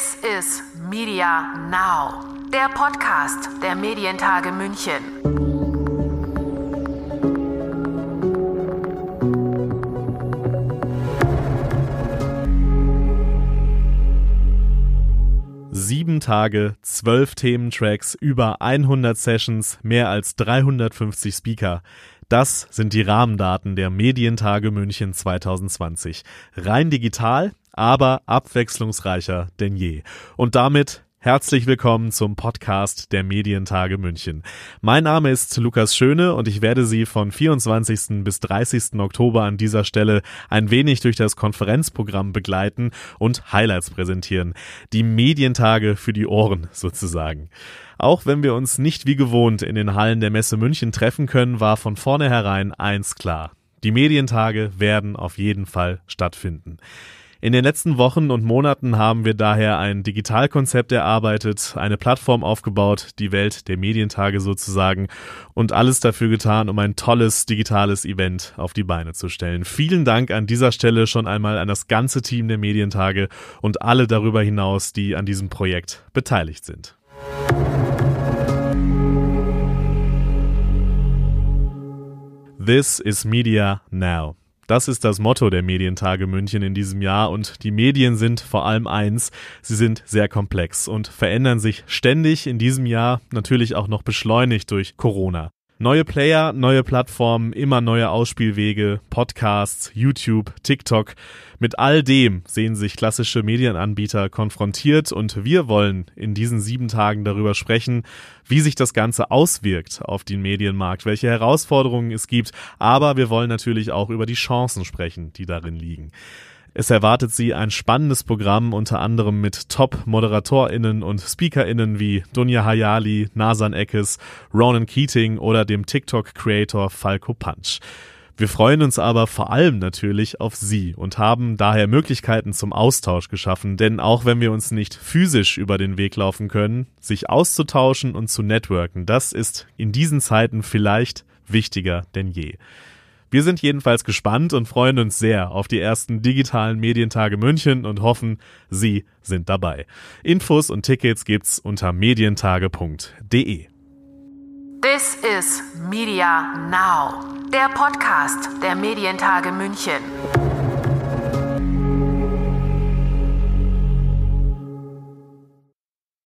This is Media Now, der Podcast der Medientage München. Sieben Tage, zwölf Thementracks, über 100 Sessions, mehr als 350 Speaker. Das sind die Rahmendaten der Medientage München 2020. Rein digital, aber abwechslungsreicher denn je. Und damit Herzlich willkommen zum Podcast der Medientage München. Mein Name ist Lukas Schöne und ich werde Sie von 24. bis 30. Oktober an dieser Stelle ein wenig durch das Konferenzprogramm begleiten und Highlights präsentieren. Die Medientage für die Ohren sozusagen. Auch wenn wir uns nicht wie gewohnt in den Hallen der Messe München treffen können, war von vornherein eins klar. Die Medientage werden auf jeden Fall stattfinden. In den letzten Wochen und Monaten haben wir daher ein Digitalkonzept erarbeitet, eine Plattform aufgebaut, die Welt der Medientage sozusagen und alles dafür getan, um ein tolles digitales Event auf die Beine zu stellen. Vielen Dank an dieser Stelle schon einmal an das ganze Team der Medientage und alle darüber hinaus, die an diesem Projekt beteiligt sind. This is Media Now. Das ist das Motto der Medientage München in diesem Jahr und die Medien sind vor allem eins, sie sind sehr komplex und verändern sich ständig in diesem Jahr, natürlich auch noch beschleunigt durch Corona. Neue Player, neue Plattformen, immer neue Ausspielwege, Podcasts, YouTube, TikTok. Mit all dem sehen sich klassische Medienanbieter konfrontiert und wir wollen in diesen sieben Tagen darüber sprechen, wie sich das Ganze auswirkt auf den Medienmarkt, welche Herausforderungen es gibt, aber wir wollen natürlich auch über die Chancen sprechen, die darin liegen. Es erwartet sie ein spannendes Programm unter anderem mit Top-ModeratorInnen und SpeakerInnen wie Dunja Hayali, Nasan Eckes, Ronan Keating oder dem TikTok-Creator Falco Punch. Wir freuen uns aber vor allem natürlich auf Sie und haben daher Möglichkeiten zum Austausch geschaffen, denn auch wenn wir uns nicht physisch über den Weg laufen können, sich auszutauschen und zu networken, das ist in diesen Zeiten vielleicht wichtiger denn je. Wir sind jedenfalls gespannt und freuen uns sehr auf die ersten digitalen Medientage München und hoffen, Sie sind dabei. Infos und Tickets gibt's unter medientage.de. This is Media Now, der Podcast der Medientage München.